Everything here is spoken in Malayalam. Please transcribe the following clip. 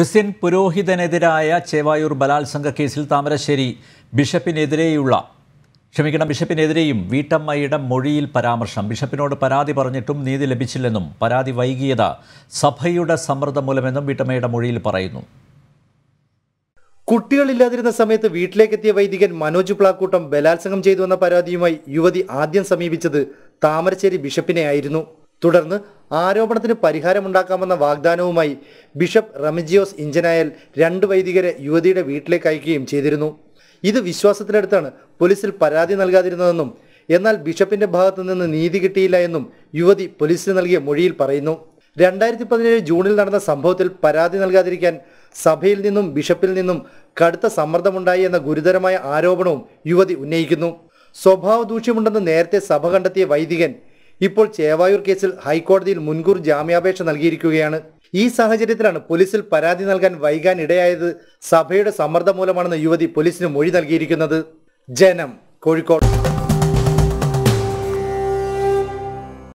ക്രിസ്ത്യൻ പുരോഹിതനെതിരായ ചേവായൂർ ബലാത്സംഗ കേസിൽ താമരശ്ശേരി ബിഷപ്പിനെതിരെയുള്ള ക്ഷമിക്കണം ബിഷപ്പിനെതിരെയും വീട്ടമ്മയുടെ മൊഴിയിൽ പരാമർശം ബിഷപ്പിനോട് പരാതി പറഞ്ഞിട്ടും നീതി ലഭിച്ചില്ലെന്നും പരാതി വൈകിയത് സഭയുടെ സമ്മർദ്ദം മൂലമെന്നും വീട്ടമ്മയുടെ മൊഴിയിൽ പറയുന്നു കുട്ടികളില്ലാതിരുന്ന സമയത്ത് വീട്ടിലേക്കെത്തിയ വൈദികൻ മനോജ് പ്ലാക്കൂട്ടം ബലാത്സംഗം ചെയ്തുവെന്ന പരാതിയുമായി യുവതി ആദ്യം സമീപിച്ചത് താമരശ്ശേരി ബിഷപ്പിനെ ആയിരുന്നു തുടർന്ന് ആരോപണത്തിന് പരിഹാരമുണ്ടാക്കാമെന്ന വാഗ്ദാനവുമായി ബിഷപ്പ് റമിജിയോസ് ഇഞ്ചനായൽ രണ്ട് വൈദികരെ യുവതിയുടെ വീട്ടിലേക്ക് അയക്കുകയും ചെയ്തിരുന്നു ഇത് വിശ്വാസത്തിനടുത്താണ് പോലീസിൽ പരാതി നൽകാതിരുന്നതെന്നും എന്നാൽ ബിഷപ്പിന്റെ ഭാഗത്തു നിന്ന് നീതി കിട്ടിയില്ല എന്നും യുവതി പോലീസിന് നൽകിയ മൊഴിയിൽ പറയുന്നു രണ്ടായിരത്തി പതിനേഴ് ജൂണിൽ നടന്ന സംഭവത്തിൽ പരാതി നൽകാതിരിക്കാൻ സഭയിൽ നിന്നും ബിഷപ്പിൽ നിന്നും കടുത്ത സമ്മർദ്ദമുണ്ടായി എന്ന ഗുരുതരമായ ആരോപണവും യുവതി ഉന്നയിക്കുന്നു സ്വഭാവ ദൂഷ്യമുണ്ടെന്ന് നേരത്തെ സഭ കണ്ടെത്തിയ വൈദികൻ ഇപ്പോൾ ചേവായൂർ കേസിൽ ഹൈക്കോടതിയിൽ മുൻകൂർ ജാമ്യാപേക്ഷ നൽകിയിരിക്കുകയാണ് ഈ സാഹചര്യത്തിലാണ് പോലീസിൽ പരാതി നൽകാൻ വൈകാൻ ഇടയായത് സഭയുടെ സമ്മർദ്ദം മൂലമാണെന്ന് യുവതി പോലീസിന് മൊഴി നൽകിയിരിക്കുന്നത് ജനം കോഴിക്കോട്